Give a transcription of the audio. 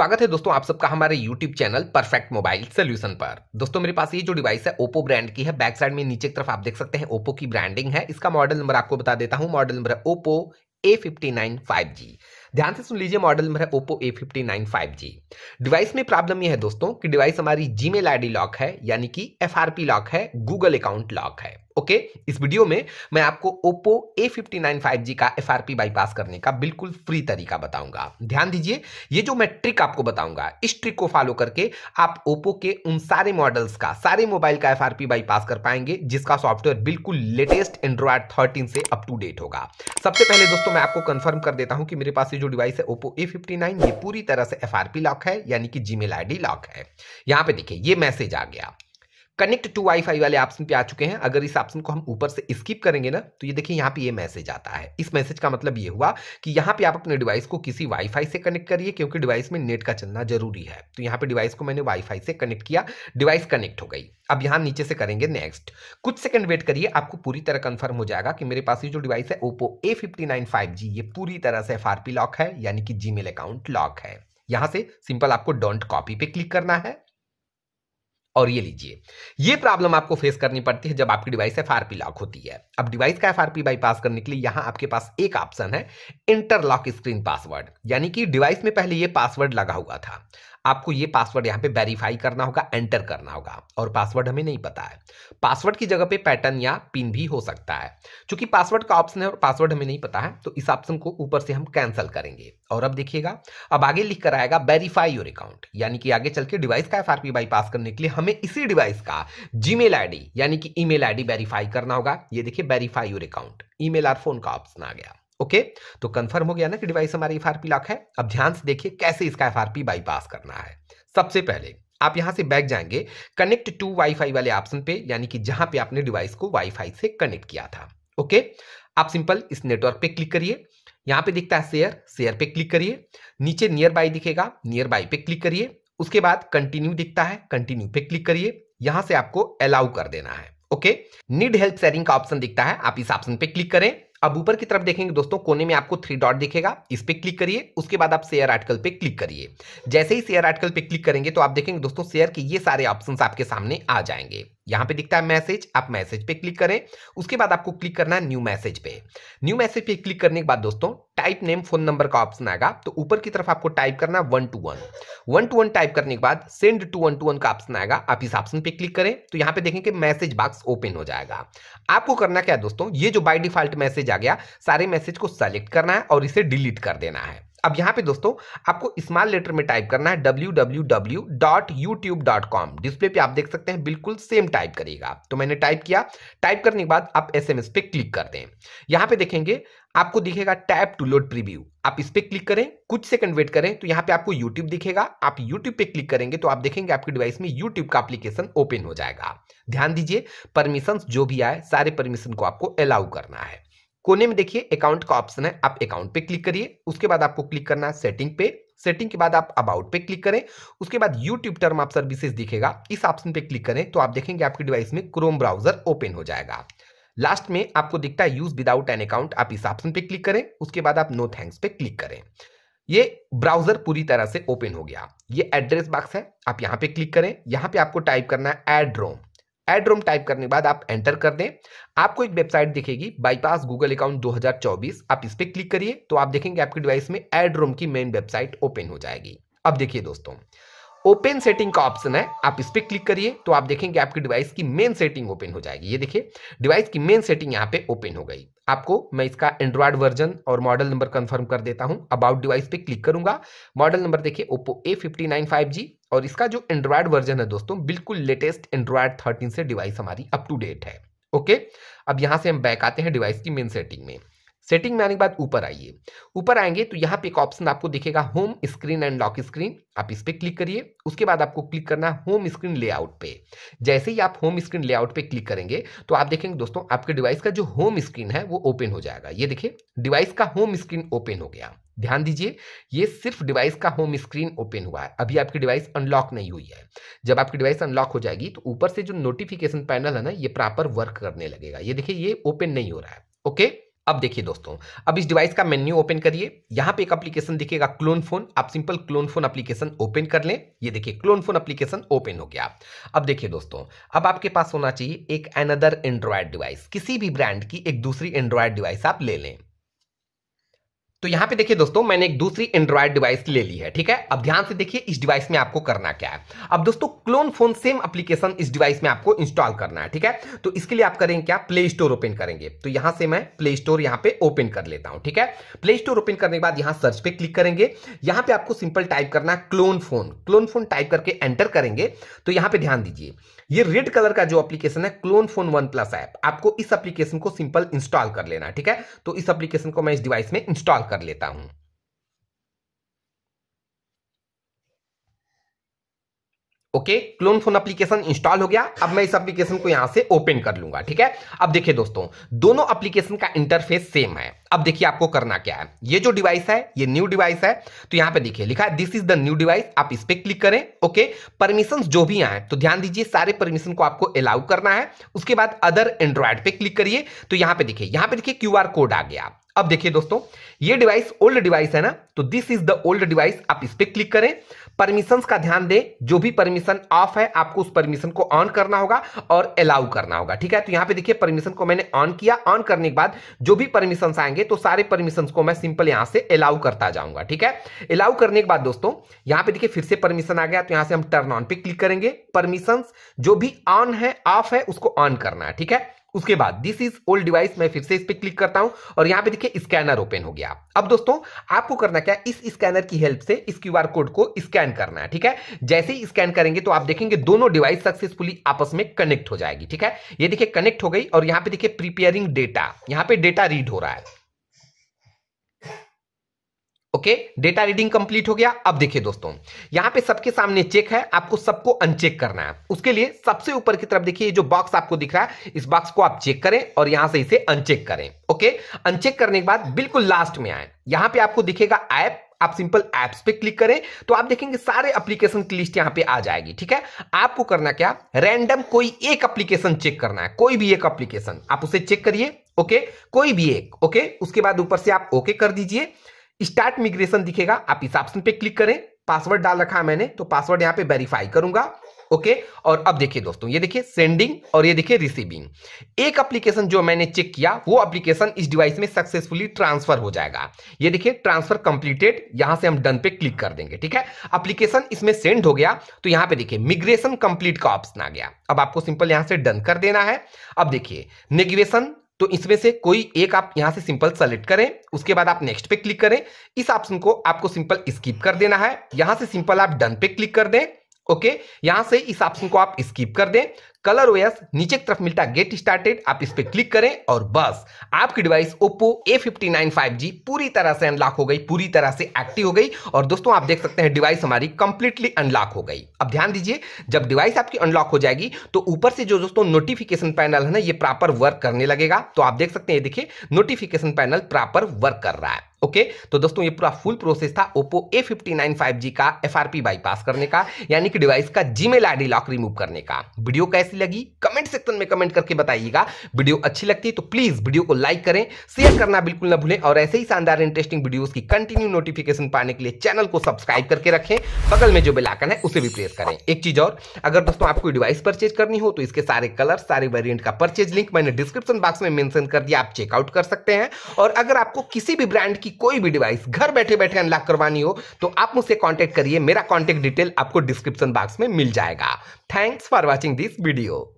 स्वागत है दोस्तों आप सबका हमारे YouTube channel perfect mobile solution पर दोस्तों मेरे पास ये जो डिवाइस है ओप्पो ब्रांड की है बैक साइड में नीचे की तरफ आप देख सकते हैं ओप्पो की ब्रांडिंग है इसका मॉडल नंबर आपको बता देता हूं मॉडल नंबर है Oppo A fifty nine five G ध्यान से सुन लीजिए मॉडल नंबर है Oppo A fifty nine five G device में प्रॉब्लम यह है दोस्तों कि डिवाइस हमारी जीमेल मेल लॉक है यानी कि एफ लॉक है गूगल अकाउंट लॉक है ओके okay, इस वीडियो में मैं आपको Oppo A fifty nine five G का एफ आर पी बाईपास करने का बिल्कुल फ्री तरीका बताऊंगा ध्यान दीजिए ये जो मैं ट्रिक आपको बताऊंगा इस ट्रिक को फॉलो करके आप ओप्पो के उन सारे मॉडल्स का सारे मोबाइल का एफ आर बाईपास कर पाएंगे जिसका सॉफ्टवेयर बिल्कुल लेटेस्ट एंड्रॉयड थर्टीन से अप टू डेट होगा सबसे पहले दोस्तों मैं आपको कन्फर्म कर देता हूँ कि मेरे पास ये जो डिवाइस है ओप्पो ए फिफ्टी नाइन ये पूरी तरह से एफ लॉक है यानी कि Gmail I D lock है यहाँ पे देखिए ये मैसेज आ गया कनेक्ट टू वाईफाई वाले ऑप्शन पे आ चुके हैं अगर इस ऑप्शन को हम ऊपर से स्किप करेंगे ना तो ये देखिए यहाँ पे ये मैसेज आता है इस मैसेज का मतलब ये हुआ कि यहाँ पे आप अपने डिवाइस को किसी वाईफाई से कनेक्ट करिए क्योंकि डिवाइस में नेट का चलना जरूरी है तो यहाँ पे डिवाइस को मैंने वाईफाई से कनेक्ट किया डिवाइस कनेक्ट हो गई अब यहां नीचे से करेंगे नेक्स्ट कुछ सेकंड वेट करिए आपको पूरी तरह कंफर्म हो जाएगा कि मेरे पास ये जो डिवाइस है Oppo A fifty nine five G ये पूरी तरह से एफ लॉक है यानी कि जीमेल अकाउंट लॉक है यहाँ से सिंपल आपको डोंट कॉपी पे क्लिक करना है और ये लीजिए ये प्रॉब्लम आपको फेस करनी पड़ती है जब आपकी डिवाइस एफ लॉक होती है अब डिवाइस का एफ बाईपास करने के लिए यहां आपके पास एक ऑप्शन है इंटरलॉक स्क्रीन पासवर्ड यानी कि डिवाइस में पहले ये पासवर्ड लगा हुआ था आपको ये पासवर्ड यहाँ पे वेरीफाई करना होगा एंटर करना होगा और पासवर्ड हमें नहीं पता है पासवर्ड की जगह पे पैटर्न या पिन भी हो सकता है चूंकि पासवर्ड का ऑप्शन है और पासवर्ड हमें नहीं पता है तो इस ऑप्शन को ऊपर से हम कैंसिल करेंगे और अब देखिएगा अब आगे लिख कर आएगा वेरीफाई योर अकाउंट यानी कि आगे चल के डिवाइस का एफ बाईपास करने के लिए हमें इसी डिवाइस का जी मेल यानी कि ई मेल वेरीफाई करना होगा ये देखिए वेरीफाई योर अकाउंट ई और फोन का ऑप्शन आ गया ओके तो कंफर्म हो गया ना कि डिवाइस हमारी एफ लॉक है अब ध्यान से देखिए कैसे इसका एफ बाईपास करना है सबसे पहले आप यहां से बैक जाएंगे कनेक्ट टू वाईफाई वाले ऑप्शन पे यानी कि जहां पे आपने डिवाइस को वाईफाई से कनेक्ट किया था ओके आप सिंपल इस नेटवर्क पे क्लिक करिए यहां पे दिखता है शेयर शेयर पे क्लिक करिए नीचे नियर बाई दिखेगा नियर बाई पे क्लिक करिए उसके बाद कंटिन्यू दिखता है कंटिन्यू पे क्लिक करिए यहां से आपको अलाउ कर देना है ओके नीड हेल्प शेयरिंग का ऑप्शन दिखता है आप इस ऑप्शन पे क्लिक करें अब ऊपर की तरफ देखेंगे दोस्तों कोने में आपको थ्री डॉट दिखेगा इस पर क्लिक करिए उसके बाद आप शेयर आर्टिकल पे क्लिक करिए जैसे ही शेयर आर्टिकल पे क्लिक करेंगे तो आप देखेंगे दोस्तों शेयर के ये सारे ऑप्शन आपके सामने आ जाएंगे यहां पे दिखता है मैसेज आप मैसेज पे क्लिक करें उसके बाद आपको क्लिक करना है न्यू मैसेज पे न्यू मैसेज पे क्लिक करने के बाद दोस्तों टाइप नेम फोन नंबर का ऑप्शन आएगा तो ऊपर की तरफ आपको टाइप करना one two one one two one type करने के बाद send to one two one का ऑप्शन आएगा आप इस ऑप्शन पे क्लिक करें तो यहां पे देखेंगे मैसेज बॉक्स ओपन हो जाएगा आपको करना क्या है दोस्तों ये जो बाय डिफॉल्ट मैसेज आ गया सारे मैसेज को सेलेक्ट करना है और इसे डिलीट कर देना है अब यहाँ पे दोस्तों आपको स्मॉल लेटर में टाइप करना है www.youtube.com डिस्प्ले पे आप देख सकते हैं बिल्कुल सेम टाइप करिएगा तो मैंने टाइप किया टाइप करने के बाद आप एसएमएस पे क्लिक कर दें यहाँ पे देखेंगे आपको दिखेगा टैप टू लोड प्रीव्यू आप इस पर क्लिक करें कुछ सेकंड वेट करें तो यहाँ पे आपको यूट्यूब दिखेगा आप यूट्यूब पे क्लिक करेंगे तो आप देखेंगे आपके डिवाइस में यूट्यूब का एप्लीकेशन ओपन हो जाएगा ध्यान दीजिए परमिशन जो भी आए सारे परमिशन को आपको अलाउ करना है कोने में देखिए अकाउंट का ऑप्शन है आप अकाउंट पे क्लिक करिए उसके बाद आपको क्लिक करना है सेटिंग पे सेटिंग के बाद आप अबाउट पे क्लिक करें उसके बाद यूट्यूब टर्म आप सर्विसेज दिखेगा इस ऑप्शन पे क्लिक करें तो आप देखेंगे आपके डिवाइस में क्रोम ब्राउजर ओपन हो जाएगा लास्ट में आपको दिखता है यूज विदाउट एन अकाउंट आप इस ऑप्शन पे क्लिक करें उसके बाद आप नो थैंक्स पे क्लिक करें ये ब्राउजर पूरी तरह से ओपन हो गया ये एड्रेस बॉक्स है आप यहाँ पे क्लिक करें यहाँ पे आपको टाइप करना है add ROM add ROM type करने के बाद आप एंटर कर दें आपको एक वेबसाइट दिखेगी बाईपास गूगल अकाउंट 2024 आप इस पर क्लिक करिए तो आप देखेंगे आपके डिवाइस में एड रोम की मेन वेबसाइट ओपन हो जाएगी अब देखिए दोस्तों ओपन सेटिंग का ऑप्शन है आप इस पर क्लिक करिए तो आप देखेंगे आपकी डिवाइस की मेन सेटिंग ओपन हो जाएगी ये देखिए डिवाइस की मेन सेटिंग यहाँ पे ओपन हो गई आपको मैं इसका एंड्रॉयड वर्जन और मॉडल नंबर कंफर्म कर देता हूं अबाउट डिवाइस पे क्लिक करूंगा मॉडल नंबर देखिए Oppo A fifty nine five G और इसका जो एंड्रॉयड वर्जन है दोस्तों बिल्कुल लेटेस्ट एंड्रॉयड थर्टीन से डिवाइस हमारी अप टू डेट है ओके अब यहां से हम बैक आते हैं डिवाइस की मेन सेटिंग में सेटिंग में आने के बाद ऊपर आइए ऊपर आएंगे तो यहाँ पे एक ऑप्शन आपको दिखेगा home screen and lock screen आप इस पर क्लिक करिए उसके बाद आपको क्लिक करना है होम स्क्रीन लेआउट पे जैसे ही आप होम स्क्रीन लेआउट पे क्लिक करेंगे तो आप देखेंगे दोस्तों आपके डिवाइस का जो होम स्क्रीन है वो ओपन हो जाएगा ये देखिए डिवाइस का होम स्क्रीन ओपन हो गया ध्यान दीजिए ये सिर्फ डिवाइस का होम स्क्रीन ओपन हुआ है अभी आपकी डिवाइस अनलॉक नहीं हुई है जब आपकी डिवाइस अनलॉक हो जाएगी तो ऊपर से जो नोटिफिकेशन पैनल है ना ये प्रॉपर वर्क करने लगेगा ये देखिए ये ओपन नहीं हो रहा है ओके अब देखिए दोस्तों अब इस डिवाइस का मेन्यू ओपन करिए यहां पे एक एप्लीकेशन दिखेगा क्लोन फोन आप simple clone phone application open कर लें ये देखिए क्लोन फोन एप्लीकेशन ओपन हो गया अब देखिए दोस्तों अब आपके पास होना चाहिए एक अनदर एंड्रॉयड डिवाइस किसी भी ब्रांड की एक दूसरी एंड्रॉयड डिवाइस आप ले लें तो यहां पे देखिए दोस्तों मैंने एक दूसरी एंड्रॉयड डिवाइस ले ली है ठीक है अब ध्यान से देखिए इस डिवाइस में आपको करना क्या है अब दोस्तों क्लोन फोन सेम एप्लीकेशन इस डिवाइस में आपको इंस्टॉल करना है ठीक है तो इसके लिए आप करेंगे क्या प्ले स्टोर ओपन करेंगे तो यहां से मैं प्ले स्टोर यहां पर ओपन कर लेता हूं ठीक है प्ले स्टोर ओपन करने के बाद यहां सर्च पे क्लिक करेंगे यहां पर आपको सिंपल टाइप करना clone phone clone phone type करके एंटर करेंगे तो यहां पर ध्यान दीजिए ये रेड कलर का जो एप्लीकेशन है clone phone OnePlus app आपको इस एप्लीकेशन को सिंपल इंस्टॉल कर लेना ठीक है तो इस एप्लीकेशन को मैं इस डिवाइस में इंस्टॉल कर लेता हूं okay clone phone application install हो गया अब मैं इस एप्लीकेशन को यहां से ओपन कर लूंगा ठीक है अब देखिए दोस्तों दोनों एप्लीकेशन का इंटरफेस सेम है अब देखिए आपको करना क्या है ये जो डिवाइस है ये न्यू डिवाइस है तो यहां पे देखिए लिखा है this is the new device आप इस पर क्लिक करें ओके परमिशन जो भी आए तो ध्यान दीजिए सारे परमिशन को आपको अलाउ करना है उसके बाद अदर एंड्रॉयड पे क्लिक करिए तो यहां पे देखिए यहां पे देखिए क्यू कोड आ गया अब देखिए दोस्तों ये डिवाइस ओल्ड डिवाइस है ना तो this is the old device आप इस पर क्लिक करें परमिशंस का ध्यान दें जो भी परमिशन ऑफ है आपको उस परमिशन को ऑन करना होगा और अलाउ करना होगा ठीक है तो यहां पे देखिए परमिशन को मैंने ऑन किया ऑन करने के बाद जो भी परमिशन आएंगे करेंगे तो सारे परमिशन को मैं सिंपल यहां से अलाउ करता जाऊंगा ठीक है अलाउ करने के बाद दोस्तों यहां पे देखिए फिर से परमिशन आ गया तो यहां से हम टर्न ऑन पे क्लिक करेंगे परमिशन जो भी ऑन है ऑफ है उसको ऑन करना है ठीक है उसके बाद दिस इज ओल्ड डिवाइस मैं फिर से इस पर क्लिक करता हूं और यहां पे देखिए स्कैनर ओपन हो गया अब दोस्तों आपको करना क्या इस स्कैनर की हेल्प से इस क्यूआर कोड को स्कैन करना है ठीक है जैसे ही स्कैन करेंगे तो आप देखेंगे दोनों डिवाइस सक्सेसफुली आपस में कनेक्ट हो जाएगी ठीक है ये देखिए कनेक्ट हो गई और यहां पर देखिए प्रिपेयरिंग डेटा यहां पर डेटा रीड हो रहा है ओके डेटा रीडिंग कंप्लीट हो गया अब देखिए दोस्तों यहां पे सबके सामने चेक है आपको सबको अनचेक करना है उसके लिए सबसे ऊपर की तरफ देखिए जो बॉक्स आपको दिख रहा है इस बॉक्स को आप चेक करें और यहां से इसे अनचेक करें ओके अनचेक करने के बाद बिल्कुल लास्ट में आए यहां पर आपको दिखेगा ऐप आप सिंपल एप्स पे क्लिक करें तो आप देखेंगे सारे एप्लीकेशन की लिस्ट यहां पे आ जाएगी ठीक है आपको करना क्या रैंडम कोई एक एप्लीकेशन चेक करना है कोई भी एक एप्लीकेशन आप उसे चेक करिए ओके कोई भी एक ओके उसके बाद ऊपर से आप ओके कर दीजिए स्टार्ट मिग्रेशन दिखेगा आप इस ऑप्शन पे क्लिक करें पासवर्ड डाल रखा है मैंने तो पासवर्ड यहाँ पे वेरीफाई करूंगा ओके और अब देखिए दोस्तों ये देखिए सेंडिंग और ये देखिए रिसीविंग एक एप्लीकेशन जो मैंने चेक किया वो एप्लीकेशन इस डिवाइस में सक्सेसफुली ट्रांसफर हो जाएगा ये देखिए ट्रांसफर कंप्लीटेड यहां से हम डन पे क्लिक कर देंगे ठीक है एप्लीकेशन इसमें सेंड हो गया तो यहां पे देखिए मिग्रेशन कंप्लीट का ऑप्शन आ गया अब आपको सिंपल यहां से डन कर देना है अब देखिए नेगिवेशन तो इसमें से कोई एक आप यहां से सिंपल सेलेक्ट करें उसके बाद आप नेक्स्ट पे क्लिक करें इस ऑप्शन को आपको सिंपल स्किप कर देना है यहां से सिंपल आप डन पे क्लिक कर दें ओके यहां से इस ऑप्शन को आप स्किप कर दें कलर ओएस नीचे की तरफ मिलता गेट स्टार्टेड आप इस पर क्लिक करें और बस आपकी डिवाइस ओप्पो ए फिफ्टी पूरी तरह से अनलॉक हो गई पूरी तरह से एक्टिव हो गई और दोस्तों आप देख सकते हैं डिवाइस हमारी कंप्लीटली अनलॉक हो गई अब ध्यान दीजिए जब डिवाइस आपकी अनलॉक हो जाएगी तो ऊपर से जो दोस्तों नोटिफिकेशन पैनल है ना ये प्रॉपर वर्क करने लगेगा तो आप देख सकते हैं देखिए नोटिफिकेशन पैनल प्रॉपर वर्क कर रहा है ओके okay, तो दोस्तों ये पूरा फुल प्रोसेस था Oppo A fifty nine five G का एफ आर पी बाईपास करने का यानी कि डिवाइस का जीमेल आईडी लॉक रिमूव करने का वीडियो कैसी लगी कमेंट सेक्शन में कमेंट करके बताइएगा वीडियो अच्छी लगती है तो प्लीज वीडियो को लाइक करें शेयर करना बिल्कुल ना भूलें और ऐसे ही शानदार इंटरेस्टिंग वीडियोज की कंटिन्यू नोटिफिकेशन पाने के लिए चैनल को सब्सक्राइब करके रखें बगल में जो बेलाकन है उसे भी प्रेस करें एक चीज और अगर दोस्तों आपको डिवाइस परचेज करनी हो तो इसके सारे कलर सारे वेरियंट का परचेज लिंक मैंने डिस्क्रिप्शन बॉक्स में मैंशन कर दिया आप चेकआउट कर सकते हैं और अगर आपको किसी भी ब्रांड की की कोई भी डिवाइस घर बैठे बैठे अनलॉक करवानी हो तो आप मुझसे कॉन्टेक्ट करिए मेरा कॉन्टेक्ट डिटेल आपको डिस्क्रिप्शन बॉक्स में मिल जाएगा thanks for watching this video